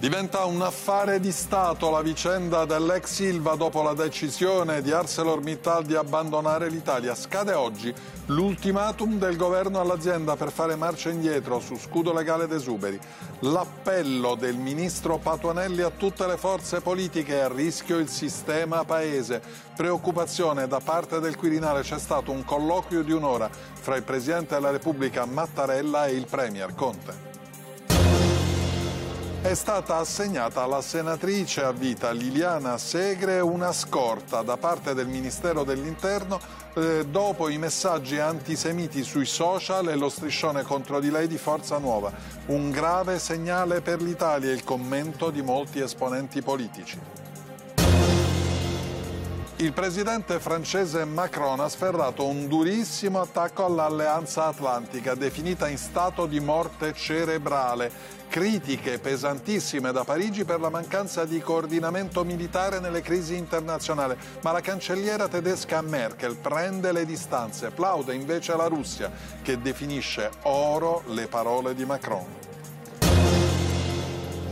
Diventa un affare di Stato la vicenda dell'ex Silva dopo la decisione di ArcelorMittal di abbandonare l'Italia. Scade oggi l'ultimatum del governo all'azienda per fare marcia indietro su scudo legale d'esuberi. L'appello del ministro Patuanelli a tutte le forze politiche a rischio il sistema paese. Preoccupazione da parte del Quirinale. C'è stato un colloquio di un'ora fra il Presidente della Repubblica Mattarella e il Premier Conte è stata assegnata alla senatrice a vita Liliana Segre una scorta da parte del Ministero dell'Interno eh, dopo i messaggi antisemiti sui social e lo striscione contro di lei di Forza Nuova. Un grave segnale per l'Italia il commento di molti esponenti politici. Il presidente francese Macron ha sferrato un durissimo attacco all'Alleanza Atlantica, definita in stato di morte cerebrale. Critiche pesantissime da Parigi per la mancanza di coordinamento militare nelle crisi internazionali, ma la cancelliera tedesca Merkel prende le distanze, plaude invece la Russia, che definisce oro le parole di Macron.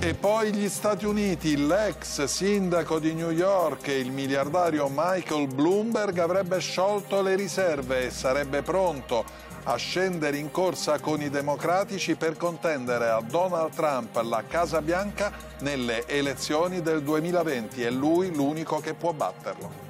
E poi gli Stati Uniti, l'ex sindaco di New York, il miliardario Michael Bloomberg avrebbe sciolto le riserve e sarebbe pronto a scendere in corsa con i democratici per contendere a Donald Trump la Casa Bianca nelle elezioni del 2020 È lui l'unico che può batterlo.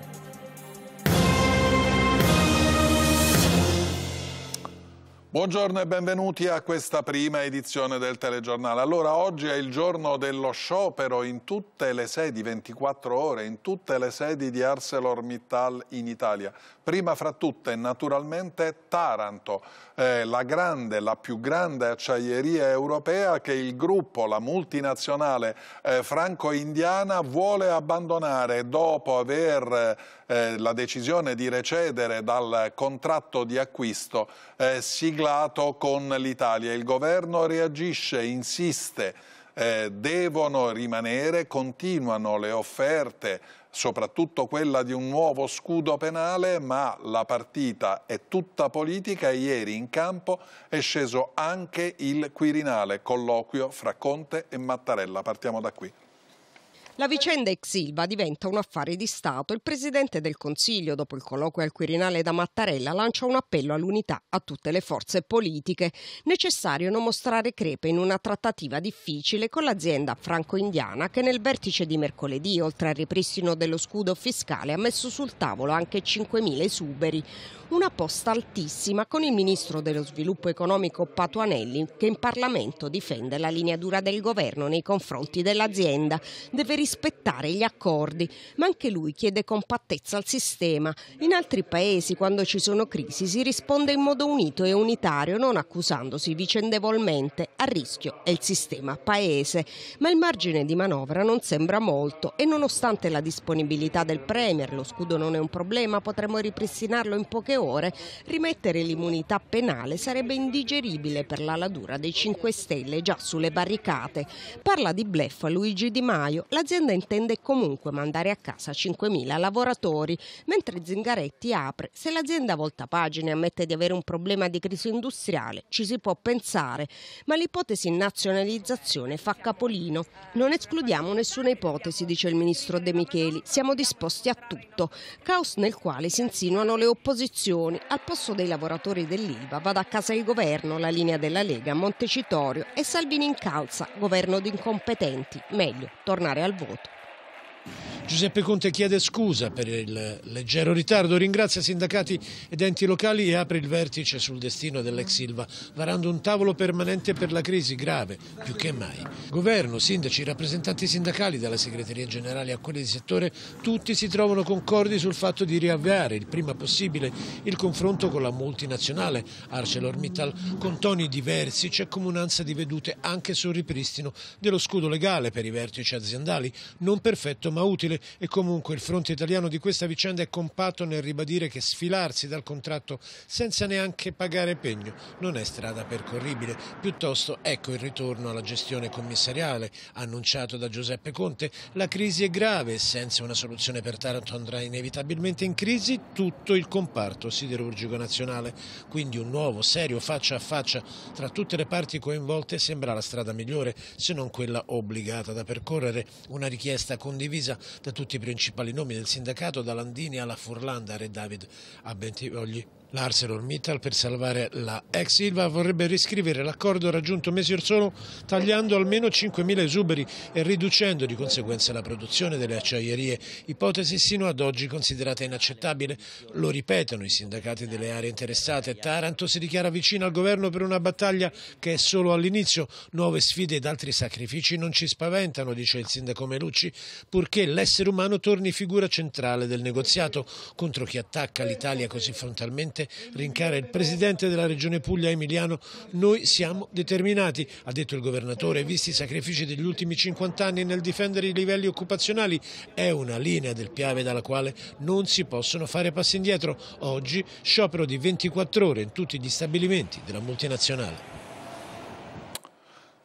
Buongiorno e benvenuti a questa prima edizione del telegiornale. Allora, oggi è il giorno dello sciopero in tutte le sedi, 24 ore, in tutte le sedi di ArcelorMittal in Italia. Prima fra tutte, naturalmente, Taranto, eh, la grande, la più grande acciaieria europea che il gruppo, la multinazionale eh, franco-indiana, vuole abbandonare dopo aver eh, la decisione di recedere dal contratto di acquisto eh, siglato con l'Italia. Il governo reagisce, insiste, eh, devono rimanere, continuano le offerte soprattutto quella di un nuovo scudo penale, ma la partita è tutta politica e ieri in campo è sceso anche il Quirinale, colloquio fra Conte e Mattarella. Partiamo da qui. La vicenda ex Silva diventa un affare di Stato. Il Presidente del Consiglio, dopo il colloquio al Quirinale da Mattarella, lancia un appello all'unità a tutte le forze politiche. Necessario non mostrare crepe in una trattativa difficile con l'azienda franco-indiana che nel vertice di mercoledì, oltre al ripristino dello scudo fiscale, ha messo sul tavolo anche 5.000 esuberi. Una posta altissima con il Ministro dello Sviluppo Economico Patuanelli che in Parlamento difende la linea dura del governo nei confronti dell'azienda. Deve rispettare gli accordi, ma anche lui chiede compattezza al sistema. In altri paesi, quando ci sono crisi, si risponde in modo unito e unitario, non accusandosi vicendevolmente. A rischio è il sistema paese, ma il margine di manovra non sembra molto e nonostante la disponibilità del Premier, lo scudo non è un problema, potremmo ripristinarlo in poche ore, rimettere l'immunità penale sarebbe indigeribile per la ladura dei 5 Stelle già sulle barricate. Parla di bleffa Luigi Di Maio, l'azienda l'azienda intende comunque mandare a casa 5.000 lavoratori, mentre Zingaretti apre. Se l'azienda volta pagina e ammette di avere un problema di crisi industriale, ci si può pensare, ma l'ipotesi nazionalizzazione fa capolino. Non escludiamo nessuna ipotesi, dice il ministro De Micheli, siamo disposti a tutto. Caos nel quale si insinuano le opposizioni. Al posto dei lavoratori dell'IVA vada a casa il governo, la linea della Lega Montecitorio e Salvini incalza, governo di incompetenti. Meglio tornare al voto. الضغوط Giuseppe Conte chiede scusa per il leggero ritardo, ringrazia sindacati ed enti locali e apre il vertice sul destino dell'ex Silva, varando un tavolo permanente per la crisi grave, più che mai. Governo, sindaci, rappresentanti sindacali, dalla segreteria generale a quelle di settore, tutti si trovano concordi sul fatto di riavviare il prima possibile il confronto con la multinazionale ArcelorMittal, con toni diversi c'è comunanza di vedute anche sul ripristino dello scudo legale per i vertici aziendali, non perfetto ma utile giudice e comunque il fronte italiano di questa vicenda è compatto nel ribadire che sfilarsi dal contratto senza neanche pagare pegno non è strada percorribile, piuttosto ecco il ritorno alla gestione commissariale annunciato da Giuseppe Conte, la crisi è grave e senza una soluzione per Taranto andrà inevitabilmente in crisi tutto il comparto siderurgico nazionale, quindi un nuovo serio faccia a faccia tra tutte le parti coinvolte sembra la strada migliore se non quella obbligata da percorrere, una richiesta condivisa da da tutti i principali nomi del sindacato, da Landini alla Furlanda, Re David a Bentivogli L'ArcelorMittal per salvare la ex Ilva vorrebbe riscrivere l'accordo raggiunto mesi or sono tagliando almeno 5.000 esuberi e riducendo di conseguenza la produzione delle acciaierie, ipotesi sino ad oggi considerata inaccettabile. Lo ripetono i sindacati delle aree interessate. Taranto si dichiara vicina al governo per una battaglia che è solo all'inizio. Nuove sfide ed altri sacrifici non ci spaventano, dice il sindaco Melucci, purché l'essere umano torni figura centrale del negoziato contro chi attacca l'Italia così frontalmente fate rincare il Presidente della Regione Puglia Emiliano, noi siamo determinati, ha detto il Governatore, visti i sacrifici degli ultimi 50 anni nel difendere i livelli occupazionali, è una linea del Piave dalla quale non si possono fare passi indietro. Oggi sciopero di 24 ore in tutti gli stabilimenti della multinazionale.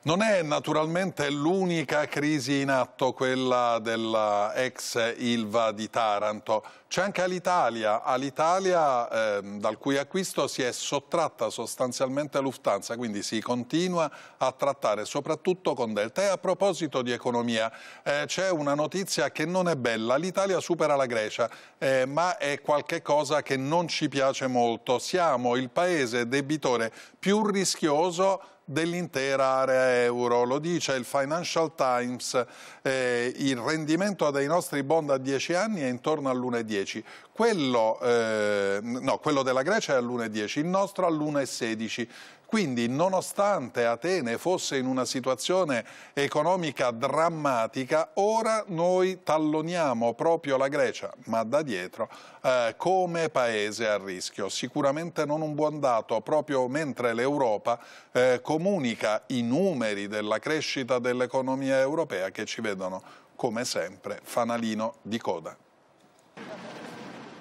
Non è naturalmente l'unica crisi in atto quella della ex Ilva di Taranto. C'è anche l'Italia, Alitalia eh, dal cui acquisto si è sottratta sostanzialmente Lufthansa, quindi si continua a trattare soprattutto con Delta. E a proposito di economia, eh, c'è una notizia che non è bella. L'Italia supera la Grecia, eh, ma è qualche cosa che non ci piace molto. Siamo il paese debitore più rischioso dell'intera area euro. Lo dice il Financial Times, eh, il rendimento dei nostri bond a 10 anni è intorno all'1,10. Quello, eh, no, quello della Grecia è all'1,10, il nostro all'1,16. Quindi nonostante Atene fosse in una situazione economica drammatica, ora noi talloniamo proprio la Grecia, ma da dietro, eh, come paese a rischio. Sicuramente non un buon dato, proprio mentre l'Europa eh, comunica i numeri della crescita dell'economia europea che ci vedono come sempre fanalino di coda.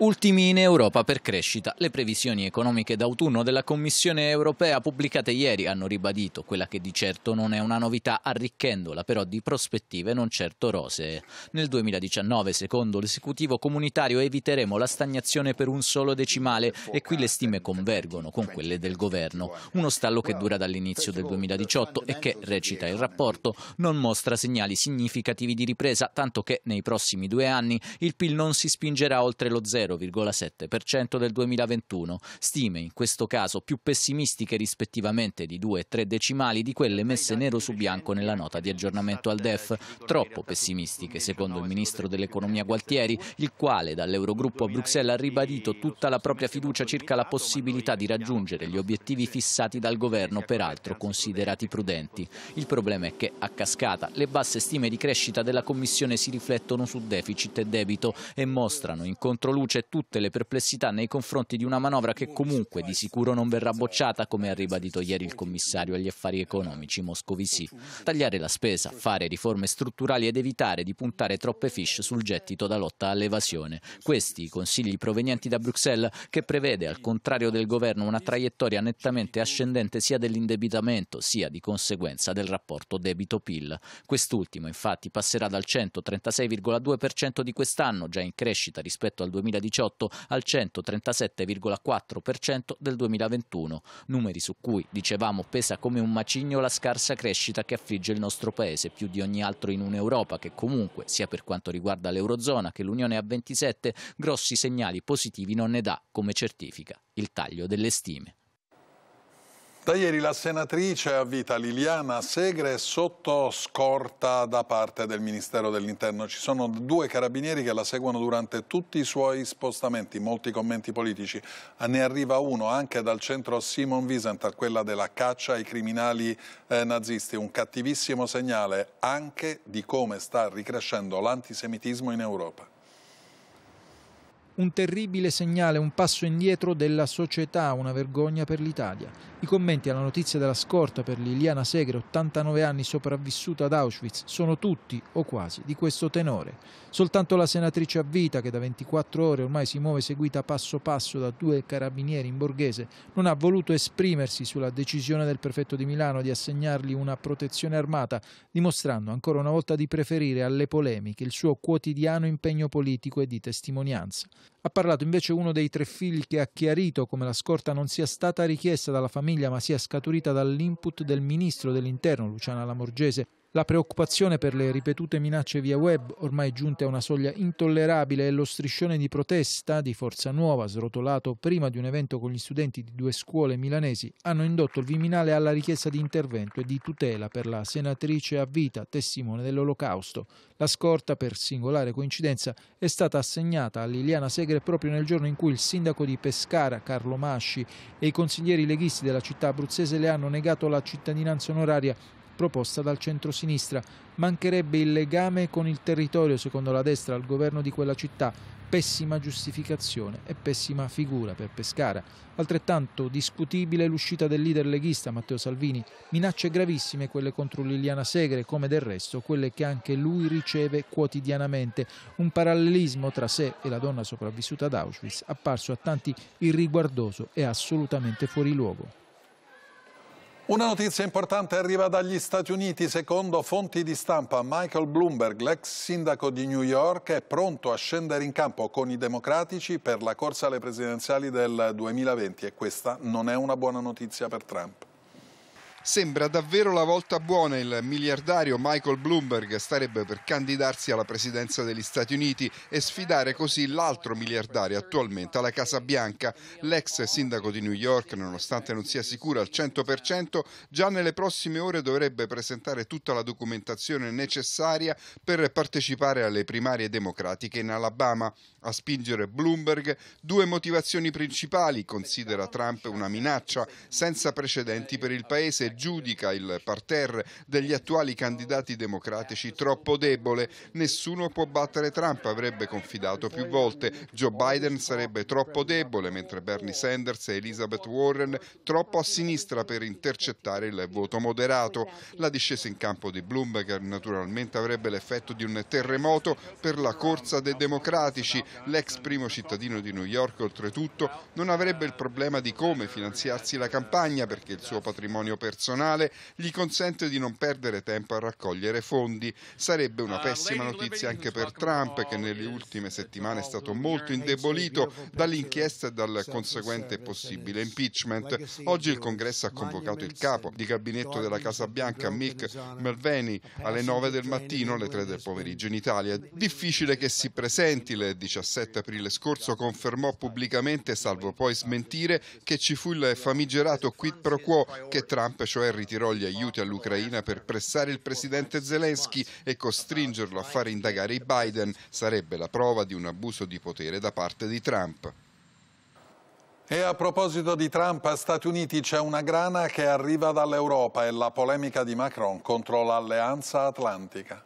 Ultimi in Europa per crescita. Le previsioni economiche d'autunno della Commissione europea pubblicate ieri hanno ribadito quella che di certo non è una novità, arricchendola però di prospettive non certo rosee. Nel 2019, secondo l'esecutivo comunitario, eviteremo la stagnazione per un solo decimale e qui le stime convergono con quelle del governo. Uno stallo che dura dall'inizio del 2018 e che, recita il rapporto, non mostra segnali significativi di ripresa, tanto che nei prossimi due anni il PIL non si spingerà oltre lo zero 0,7% del 2021, stime in questo caso più pessimistiche rispettivamente di 2 e 3 decimali di quelle messe nero su bianco nella nota di aggiornamento al DEF, troppo pessimistiche secondo il ministro dell'economia Gualtieri, il quale dall'Eurogruppo a Bruxelles ha ribadito tutta la propria fiducia circa la possibilità di raggiungere gli obiettivi fissati dal governo, peraltro considerati prudenti. Il problema è che a cascata le basse stime di crescita della Commissione si riflettono su deficit e debito e mostrano in controluce luce tutte le perplessità nei confronti di una manovra che comunque di sicuro non verrà bocciata, come ha ribadito ieri il commissario agli affari economici Moscovici. Tagliare la spesa, fare riforme strutturali ed evitare di puntare troppe fish sul gettito da lotta all'evasione. Questi i consigli provenienti da Bruxelles che prevede, al contrario del governo, una traiettoria nettamente ascendente sia dell'indebitamento sia di conseguenza del rapporto debito-PIL. Quest'ultimo infatti passerà dal 136,2% di quest'anno, già in crescita rispetto al 2019, 2018 al 137,4% del 2021, numeri su cui, dicevamo, pesa come un macigno la scarsa crescita che affligge il nostro paese più di ogni altro in un'Europa che comunque, sia per quanto riguarda l'Eurozona che l'Unione a 27, grossi segnali positivi non ne dà, come certifica il taglio delle stime. Da ieri la senatrice a vita Liliana Segre è sotto scorta da parte del Ministero dell'Interno. Ci sono due carabinieri che la seguono durante tutti i suoi spostamenti, molti commenti politici. Ah, ne arriva uno anche dal centro Simon Wiesent a quella della caccia ai criminali eh, nazisti. Un cattivissimo segnale anche di come sta ricrescendo l'antisemitismo in Europa. Un terribile segnale, un passo indietro della società, una vergogna per l'Italia. I commenti alla notizia della scorta per Liliana Segre, 89 anni sopravvissuta ad Auschwitz, sono tutti o quasi di questo tenore. Soltanto la senatrice a vita, che da 24 ore ormai si muove seguita passo passo da due carabinieri in borghese, non ha voluto esprimersi sulla decisione del prefetto di Milano di assegnargli una protezione armata, dimostrando ancora una volta di preferire alle polemiche il suo quotidiano impegno politico e di testimonianza. Ha parlato invece uno dei tre figli che ha chiarito come la scorta non sia stata richiesta dalla famiglia ma sia scaturita dall'input del ministro dell'interno Luciana Lamorgese la preoccupazione per le ripetute minacce via web, ormai giunte a una soglia intollerabile, e lo striscione di protesta di Forza Nuova, srotolato prima di un evento con gli studenti di due scuole milanesi, hanno indotto il Viminale alla richiesta di intervento e di tutela per la senatrice a vita, testimone dell'Olocausto. La scorta, per singolare coincidenza, è stata assegnata a Liliana Segre proprio nel giorno in cui il sindaco di Pescara, Carlo Masci, e i consiglieri leghisti della città abruzzese le hanno negato la cittadinanza onoraria proposta dal centro-sinistra. Mancherebbe il legame con il territorio, secondo la destra, al governo di quella città. Pessima giustificazione e pessima figura per Pescara. Altrettanto discutibile l'uscita del leader leghista Matteo Salvini. Minacce gravissime quelle contro Liliana Segre, come del resto quelle che anche lui riceve quotidianamente. Un parallelismo tra sé e la donna sopravvissuta ad Auschwitz apparso a tanti irriguardoso e assolutamente fuori luogo. Una notizia importante arriva dagli Stati Uniti. Secondo fonti di stampa, Michael Bloomberg, l'ex sindaco di New York, è pronto a scendere in campo con i democratici per la corsa alle presidenziali del 2020 e questa non è una buona notizia per Trump. Sembra davvero la volta buona il miliardario Michael Bloomberg starebbe per candidarsi alla presidenza degli Stati Uniti e sfidare così l'altro miliardario attualmente alla Casa Bianca. L'ex sindaco di New York, nonostante non sia sicuro al 100%, già nelle prossime ore dovrebbe presentare tutta la documentazione necessaria per partecipare alle primarie democratiche in Alabama. A spingere Bloomberg due motivazioni principali, considera Trump una minaccia senza precedenti per il paese giudica il parterre degli attuali candidati democratici troppo debole. Nessuno può battere Trump, avrebbe confidato più volte. Joe Biden sarebbe troppo debole, mentre Bernie Sanders e Elizabeth Warren troppo a sinistra per intercettare il voto moderato. La discesa in campo di Bloomberg naturalmente avrebbe l'effetto di un terremoto per la corsa dei democratici. L'ex primo cittadino di New York, oltretutto, non avrebbe il problema di come finanziarsi la campagna perché il suo patrimonio personale personale gli consente di non perdere tempo a raccogliere fondi. Sarebbe una ah, pessima notizia anche per Trump che nelle eh, ultime settimane è stato molto eh, indebolito dall'inchiesta e dal conseguente possibile impeachment. Oggi il Congresso ha convocato il capo di gabinetto della Casa Bianca, Mick Mulvaney, alle 9 del mattino, alle 3 del pomeriggio in Italia. Difficile che si presenti, il 17 aprile scorso confermò pubblicamente, salvo poi smentire, che ci fu il famigerato quid pro quo che Trump cioè ritirò gli aiuti all'Ucraina per pressare il presidente Zelensky e costringerlo a fare indagare i Biden, sarebbe la prova di un abuso di potere da parte di Trump. E a proposito di Trump, Stati Uniti c'è una grana che arriva dall'Europa e la polemica di Macron contro l'Alleanza Atlantica.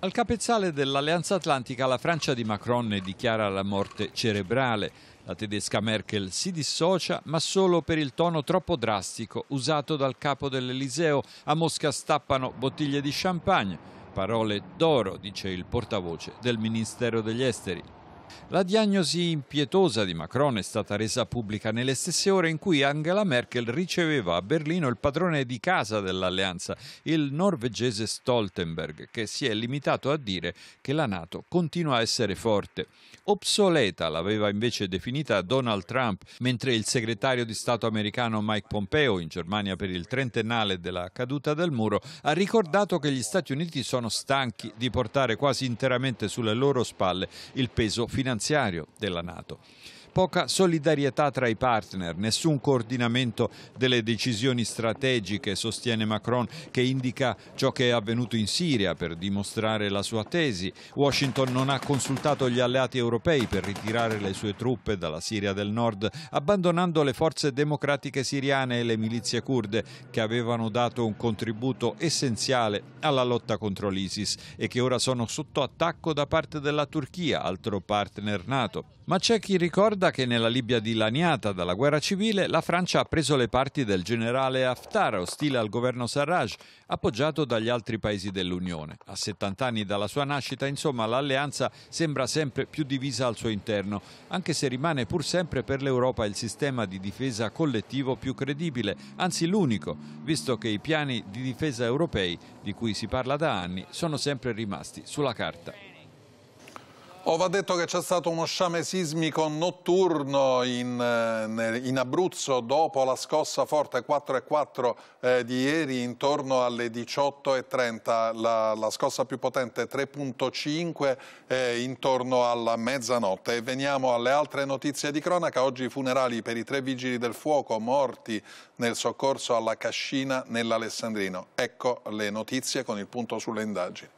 Al capezzale dell'Alleanza Atlantica la Francia di Macron ne dichiara la morte cerebrale. La tedesca Merkel si dissocia, ma solo per il tono troppo drastico usato dal capo dell'Eliseo. A Mosca stappano bottiglie di champagne. Parole d'oro, dice il portavoce del Ministero degli Esteri. La diagnosi impietosa di Macron è stata resa pubblica nelle stesse ore in cui Angela Merkel riceveva a Berlino il padrone di casa dell'alleanza, il norvegese Stoltenberg, che si è limitato a dire che la Nato continua a essere forte. Obsoleta l'aveva invece definita Donald Trump, mentre il segretario di Stato americano Mike Pompeo, in Germania per il trentennale della caduta del muro, ha ricordato che gli Stati Uniti sono stanchi di portare quasi interamente sulle loro spalle il peso finanziario finanziario della Nato. Poca solidarietà tra i partner, nessun coordinamento delle decisioni strategiche, sostiene Macron, che indica ciò che è avvenuto in Siria per dimostrare la sua tesi. Washington non ha consultato gli alleati europei per ritirare le sue truppe dalla Siria del Nord, abbandonando le forze democratiche siriane e le milizie kurde che avevano dato un contributo essenziale alla lotta contro l'ISIS e che ora sono sotto attacco da parte della Turchia, altro partner partner NATO. Ma c'è chi ricorda che nella Libia dilaniata dalla guerra civile la Francia ha preso le parti del generale Haftar, ostile al governo Sarraj, appoggiato dagli altri paesi dell'Unione. A 70 anni dalla sua nascita, insomma, l'alleanza sembra sempre più divisa al suo interno, anche se rimane pur sempre per l'Europa il sistema di difesa collettivo più credibile, anzi l'unico, visto che i piani di difesa europei, di cui si parla da anni, sono sempre rimasti sulla carta. Oh, va detto che c'è stato uno sciame sismico notturno in, eh, in Abruzzo dopo la scossa forte 4 e 4 eh, di ieri intorno alle 18.30, la, la, scossa più potente 3.5 eh, intorno alla mezzanotte. E veniamo alle altre notizie di cronaca, oggi i funerali per i tre vigili del fuoco morti nel soccorso alla Cascina nell'Alessandrino. Ecco le notizie con il punto sulle indagini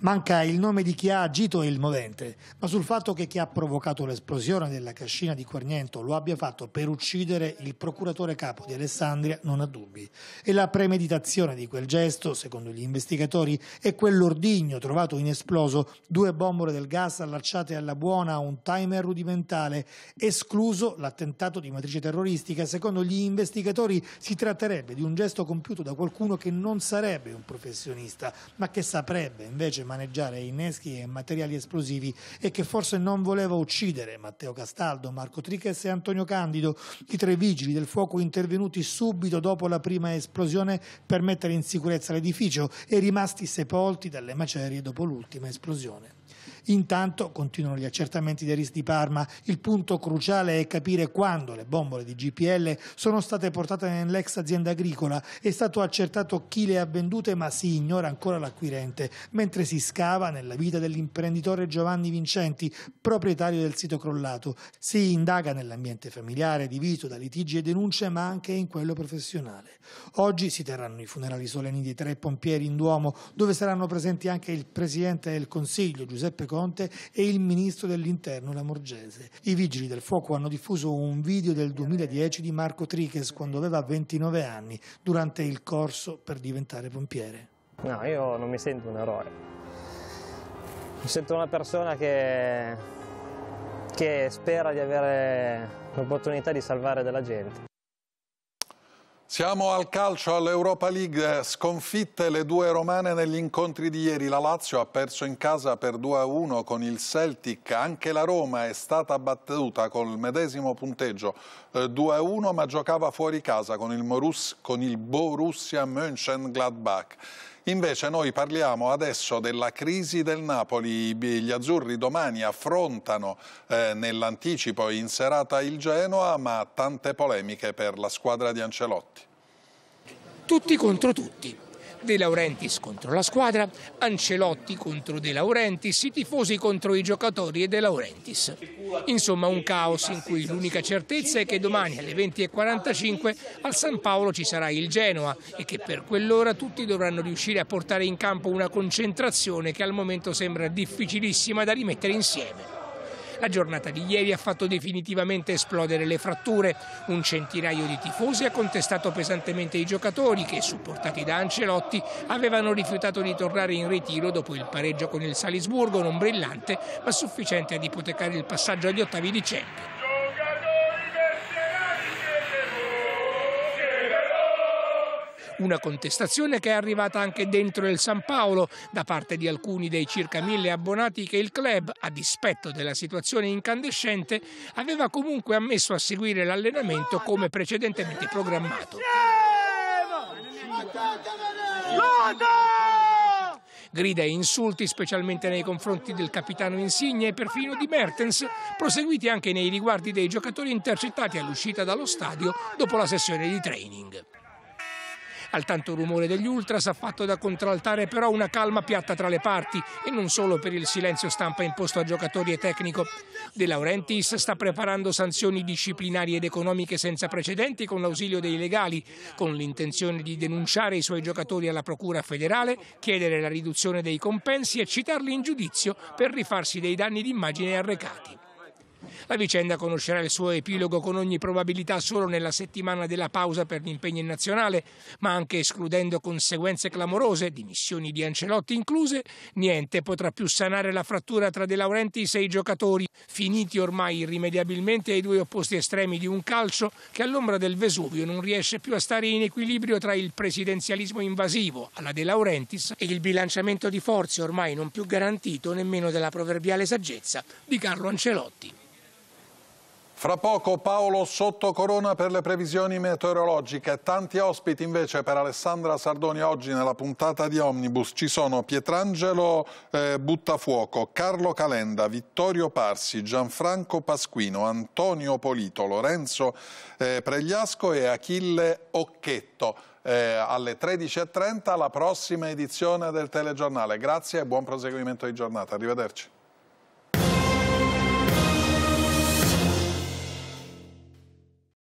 manca il nome di chi ha agito e il movente, ma sul fatto che chi ha provocato l'esplosione della cascina di Quarniento lo abbia fatto per uccidere il procuratore capo di Alessandria non ha dubbi. E la premeditazione di quel gesto, secondo gli investigatori, è quell'ordigno trovato inesploso, due bombole del gas allacciate alla buona a un timer rudimentale, escluso l'attentato di matrice terroristica. Secondo gli investigatori si tratterebbe di un gesto compiuto da qualcuno che non sarebbe un professionista, ma che saprebbe invece maneggiare inneschi e materiali esplosivi e che forse non voleva uccidere Matteo Castaldo, Marco Triches e Antonio Candido, i tre vigili del fuoco intervenuti subito dopo la prima esplosione per mettere in sicurezza l'edificio e rimasti sepolti dalle macerie dopo l'ultima esplosione. Intanto, continuano gli accertamenti dei RIS di Parma, il punto cruciale è capire quando le bombole di GPL sono state portate nell'ex azienda agricola. È stato accertato chi le ha vendute, ma si ignora ancora l'acquirente, mentre si scava nella vita dell'imprenditore Giovanni Vincenti, proprietario del sito crollato. Si indaga nell'ambiente familiare, diviso da litigi e denunce, ma anche in quello professionale. Oggi si terranno i funerali solenni dei tre pompieri in Duomo, dove saranno presenti anche il presidente del Consiglio, Giuseppe Corsi. Conte e il ministro dell'interno Lamorgese. I vigili del fuoco hanno diffuso un video del 2010 di Marco Triches quando aveva 29 anni durante il corso per diventare pompiere. No, io non mi sento un eroe. Mi sento una persona che, che spera di avere l'opportunità di salvare della gente. Siamo al calcio all'Europa League, sconfitte le due romane negli incontri di ieri. La Lazio ha perso in casa per 2-1 con il Celtic, anche la Roma è stata battuta col medesimo punteggio eh, 2-1 ma giocava fuori casa con il, Morus, con il Borussia Mönchengladbach. Invece noi parliamo adesso della crisi del Napoli, gli azzurri domani affrontano eh, nell'anticipo in serata il Genoa, ma tante polemiche per la squadra di Ancelotti. Tutti contro tutti. De Laurentiis contro la squadra, Ancelotti contro De Laurentiis, i tifosi contro i giocatori e De Laurentiis. Insomma un caos in cui l'unica certezza è che domani alle 20.45 al San Paolo ci sarà il Genoa e che per quell'ora tutti dovranno riuscire a portare in campo una concentrazione che al momento sembra difficilissima da rimettere insieme. La giornata di ieri ha fatto definitivamente esplodere le fratture. Un centinaio di tifosi ha contestato pesantemente i giocatori che, supportati da Ancelotti, avevano rifiutato di tornare in ritiro dopo il pareggio con il Salisburgo, non brillante ma sufficiente ad ipotecare il passaggio agli ottavi di Champions. Una contestazione che è arrivata anche dentro il San Paolo da parte di alcuni dei circa mille abbonati che il club, a dispetto della situazione incandescente, aveva comunque ammesso a seguire l'allenamento come precedentemente programmato. Grida e insulti, specialmente nei confronti del capitano Insigne e perfino di Mertens, proseguiti anche nei riguardi dei giocatori intercettati all'uscita dallo stadio dopo la sessione di training. Al tanto rumore degli ultras ha fatto da contraltare però una calma piatta tra le parti e non solo per il silenzio stampa imposto a giocatori e tecnico. De Laurentiis sta preparando sanzioni disciplinari ed economiche senza precedenti con l'ausilio dei legali, con l'intenzione di denunciare i suoi giocatori alla Procura federale, chiedere la riduzione dei compensi e citarli in giudizio per rifarsi dei danni d'immagine arrecati. La vicenda conoscerà il suo epilogo con ogni probabilità solo nella settimana della pausa per l'impegno nazionale, ma anche escludendo conseguenze clamorose, dimissioni di Ancelotti incluse, niente potrà più sanare la frattura tra De Laurenti e i giocatori, finiti ormai irrimediabilmente ai due opposti estremi di un calcio che all'ombra del Vesuvio non riesce più a stare in equilibrio tra il presidenzialismo invasivo alla De Laurentiis e il bilanciamento di forze ormai non più garantito nemmeno della proverbiale saggezza di Carlo Ancelotti. Fra poco Paolo sotto corona per le previsioni meteorologiche, tanti ospiti invece per Alessandra Sardoni oggi nella puntata di Omnibus ci sono Pietrangelo eh, Buttafuoco, Carlo Calenda, Vittorio Parsi, Gianfranco Pasquino, Antonio Polito, Lorenzo eh, Pregliasco e Achille Occhetto. Eh, alle 13.30 la prossima edizione del telegiornale. Grazie e buon proseguimento di giornata. Arrivederci.